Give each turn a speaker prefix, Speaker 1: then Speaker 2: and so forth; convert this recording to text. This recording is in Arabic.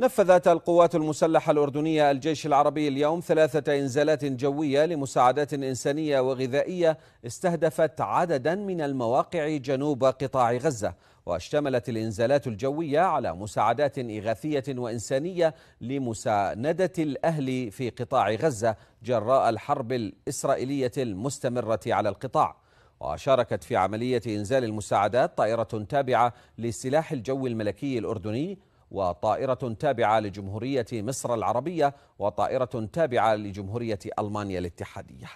Speaker 1: نفذت القوات المسلحة الأردنية الجيش العربي اليوم ثلاثة إنزالات جوية لمساعدات إنسانية وغذائية استهدفت عددا من المواقع جنوب قطاع غزة واشتملت الإنزالات الجوية على مساعدات إغاثية وإنسانية لمساندة الأهل في قطاع غزة جراء الحرب الإسرائيلية المستمرة على القطاع وشاركت في عملية إنزال المساعدات طائرة تابعة لسلاح الجو الملكي الأردني وطائرة تابعة لجمهورية مصر العربية وطائرة تابعة لجمهورية ألمانيا الاتحادية